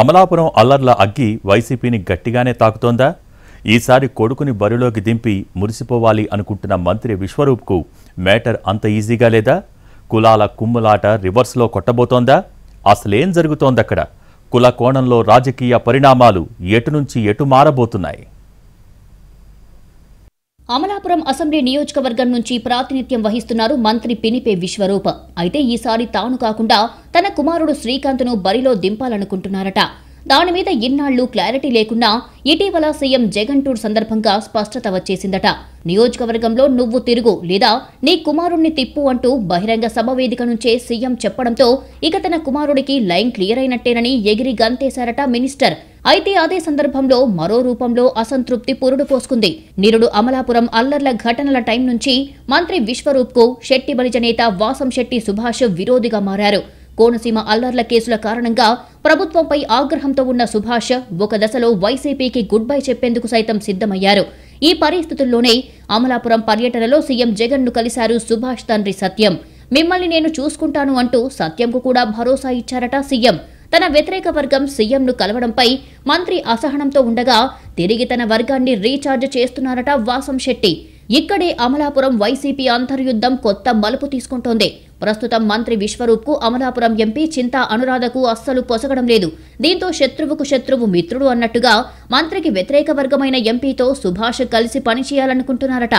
అమలాపురం అల్లర్ల అగ్గి వైసీపీని గట్టిగానే తాకుతోందా ఈసారి కొడుకుని బరిలోకి దింపి మురిసిపోవాలి అనుకుంటున్న మంత్రి విశ్వరూప్కు మేటర్ అంత ఈజీగా లేదా కులాల కుమ్ములాట రివర్స్లో కొట్టబోతోందా అసలేం జరుగుతోందక్కడ కుల కోణంలో రాజకీయ పరిణామాలు ఎటు నుంచి ఎటు మారబోతున్నాయి అమలాపురం అసెంబ్లీ నియోజకవర్గం నుంచి ప్రాతినిధ్యం వహిస్తున్నారు మంత్రి పినిపే విశ్వరూప్ అయితే ఈసారి తాను కాకుండా తన కుమారుడు శ్రీకాంత్ను బరిలో దింపాలనుకుంటున్నారట దాని మీద ఇన్నాళ్లు క్లారిటీ లేకున్నా ఇటీవల సీఎం జగన్ టూర్ సందర్భంగా స్పష్టత వచ్చేసిందట నియోజకవర్గంలో నువ్వు తిరుగు లేదా నీ కుమారుణ్ణి తిప్పు అంటూ బహిరంగ సభవేదిక నుంచే సీఎం చెప్పడంతో ఇక తన కుమారుడికి లైన్ క్లియర్ అయినట్టేనని ఎగిరి గంతేశారట మినిస్టర్ అయితే అదే సందర్భంలో మరో రూపంలో అసంతృప్తి పురుడు పోసుకుంది నిరుడు అమలాపురం అల్లర్ల ఘటనల టైం నుంచి మంత్రి విశ్వరూప్ కు శెట్టి బలిజ నేత వాసం శెట్టి సుభాష్ విరోధిగా మారారు కోనసీమ అల్లర్ల కేసుల కారణంగా ప్రభుత్వంపై ఆగ్రహంతో ఉన్న సుభాష్ ఒక దశలో వైసీపీకి గుడ్ బై చెప్పేందుకు సైతం సిద్ధమయ్యారు ఈ పరిస్థితుల్లోనే అమలాపురం పర్యటనలో సీఎం జగన్ ను కలిశారు సుభాష్ తండ్రి సత్యం మిమ్మల్ని నేను చూసుకుంటాను అంటూ సత్యంకు కూడా భరోసా ఇచ్చారట సీఎం తన వ్యతిరేక వర్గం సీఎంను కలవడంపై మంత్రి అసహనంతో ఉండగా తిరిగి తన వర్గాన్ని రీఛార్జ్ చేస్తున్నారట వాసం శెట్టి ఇక్కడే అమలాపురం వైసీపీ అంతర్యుద్ధం కొత్త మలుపు తీసుకుంటోంది ప్రస్తుతం మంత్రి విశ్వరూప్ కు అమలాపురం ఎంపీ చింతా అనురాధకు అస్సలు పొసగడం లేదు దీంతో శత్రువుకు శత్రువు మిత్రుడు అన్నట్టుగా మంత్రికి వ్యతిరేక వర్గమైన ఎంపీతో సుభాష్ కలిసి పనిచేయాలనుకుంటున్నారట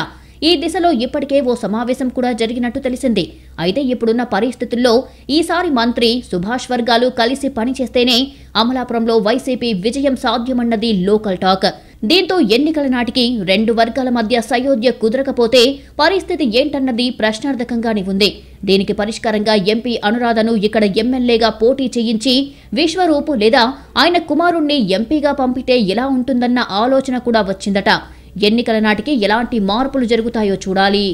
ఈ దిశలో ఇప్పటికే ఓ సమావేశం కూడా జరిగినట్టు తెలిసింది అయితే ఇప్పుడున్న పరిస్థితుల్లో ఈసారి మంత్రి సుభాష్ వర్గాలు కలిసి పనిచేస్తేనే అమలాపురంలో వైసీపీ విజయం సాధ్యమన్నది లోకల్ టాక్ దీంతో ఎన్నికల నాటికి రెండు వర్గాల మధ్య సయోధ్య కుదరకపోతే పరిస్థితి ఏంటన్నది ప్రశ్నార్థకంగానే ఉంది దీనికి పరిష్కారంగా ఎంపీ అనురాధను ఇక్కడ ఎమ్మెల్యేగా పోటీ చేయించి విశ్వరూపు లేదా ఆయన కుమారుణ్ణి ఎంపీగా పంపితే ఎలా ఉంటుందన్న ఆలోచన కూడా వచ్చిందట ఎన్నికల నాటికి ఎలాంటి మార్పులు జరుగుతాయో చూడాలి